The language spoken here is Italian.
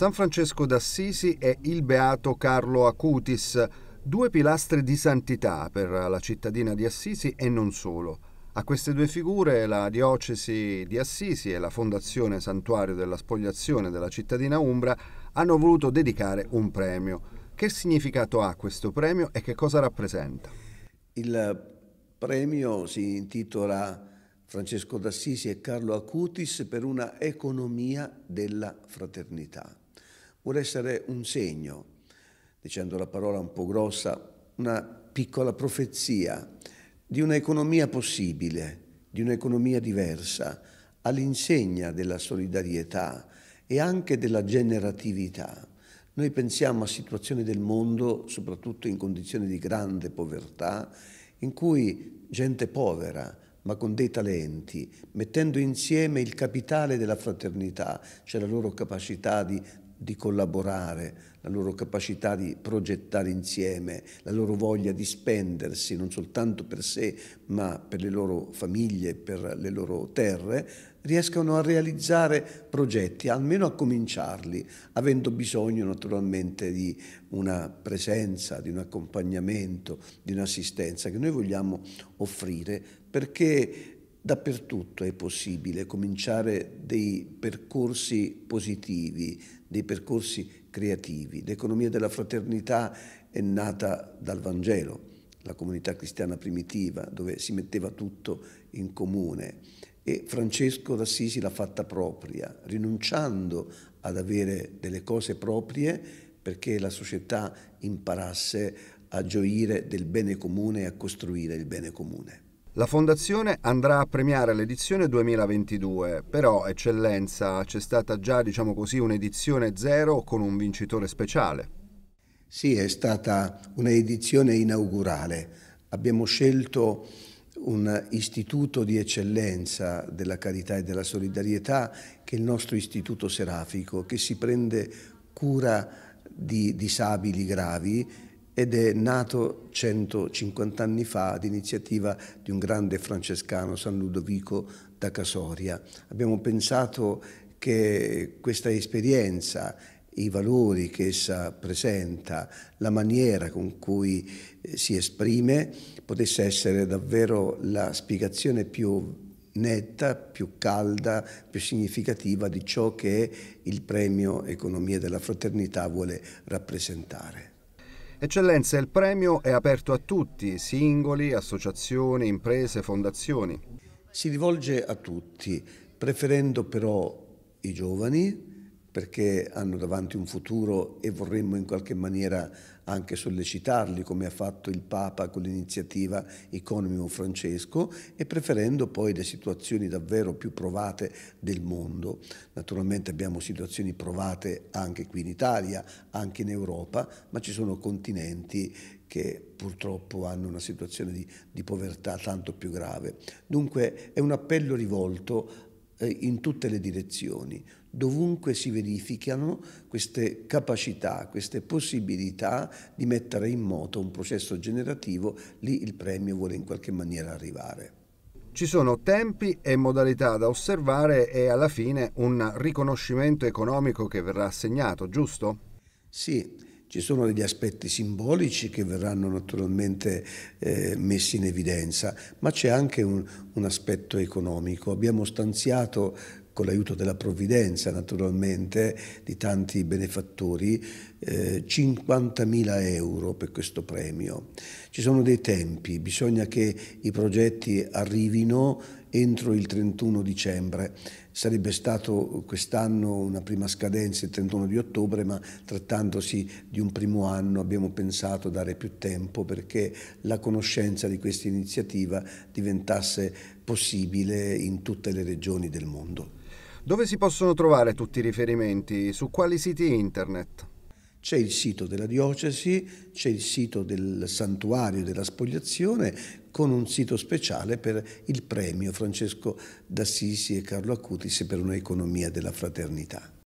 San Francesco d'Assisi e il beato Carlo Acutis, due pilastri di santità per la cittadina di Assisi e non solo. A queste due figure la diocesi di Assisi e la Fondazione Santuario della Spogliazione della cittadina Umbra hanno voluto dedicare un premio. Che significato ha questo premio e che cosa rappresenta? Il premio si intitola Francesco d'Assisi e Carlo Acutis per una economia della fraternità vuole essere un segno, dicendo la parola un po' grossa, una piccola profezia di un'economia possibile, di un'economia diversa, all'insegna della solidarietà e anche della generatività. Noi pensiamo a situazioni del mondo, soprattutto in condizioni di grande povertà, in cui gente povera, ma con dei talenti, mettendo insieme il capitale della fraternità, cioè la loro capacità di di collaborare, la loro capacità di progettare insieme, la loro voglia di spendersi non soltanto per sé ma per le loro famiglie, per le loro terre, riescano a realizzare progetti, almeno a cominciarli, avendo bisogno naturalmente di una presenza, di un accompagnamento, di un'assistenza che noi vogliamo offrire perché dappertutto è possibile cominciare dei percorsi positivi, dei percorsi creativi. L'economia della fraternità è nata dal Vangelo, la comunità cristiana primitiva, dove si metteva tutto in comune. E Francesco d'Assisi l'ha fatta propria, rinunciando ad avere delle cose proprie perché la società imparasse a gioire del bene comune e a costruire il bene comune. La fondazione andrà a premiare l'edizione 2022, però eccellenza c'è stata già, diciamo così, un'edizione zero con un vincitore speciale. Sì, è stata un'edizione inaugurale. Abbiamo scelto un istituto di eccellenza della carità e della solidarietà che è il nostro istituto serafico, che si prende cura di disabili gravi ed è nato 150 anni fa ad iniziativa di un grande francescano, San Ludovico da Casoria. Abbiamo pensato che questa esperienza i valori che essa presenta, la maniera con cui eh, si esprime, potesse essere davvero la spiegazione più netta, più calda, più significativa di ciò che il premio Economia della Fraternità vuole rappresentare. Eccellenza, il premio è aperto a tutti, singoli, associazioni, imprese, fondazioni. Si rivolge a tutti, preferendo però i giovani, perché hanno davanti un futuro e vorremmo in qualche maniera anche sollecitarli come ha fatto il Papa con l'iniziativa Economy Francesco e preferendo poi le situazioni davvero più provate del mondo. Naturalmente abbiamo situazioni provate anche qui in Italia, anche in Europa, ma ci sono continenti che purtroppo hanno una situazione di, di povertà tanto più grave. Dunque è un appello rivolto eh, in tutte le direzioni, dovunque si verificano queste capacità, queste possibilità di mettere in moto un processo generativo, lì il premio vuole in qualche maniera arrivare. Ci sono tempi e modalità da osservare e alla fine un riconoscimento economico che verrà assegnato, giusto? Sì, ci sono degli aspetti simbolici che verranno naturalmente eh, messi in evidenza, ma c'è anche un, un aspetto economico. Abbiamo stanziato con l'aiuto della provvidenza naturalmente di tanti benefattori 50.000 euro per questo premio. Ci sono dei tempi, bisogna che i progetti arrivino entro il 31 dicembre. Sarebbe stato quest'anno una prima scadenza il 31 di ottobre, ma trattandosi di un primo anno abbiamo pensato dare più tempo perché la conoscenza di questa iniziativa diventasse possibile in tutte le regioni del mondo. Dove si possono trovare tutti i riferimenti? Su quali siti internet? C'è il sito della diocesi, c'è il sito del santuario della spogliazione con un sito speciale per il premio Francesco d'Assisi e Carlo Acutis per un'economia della fraternità.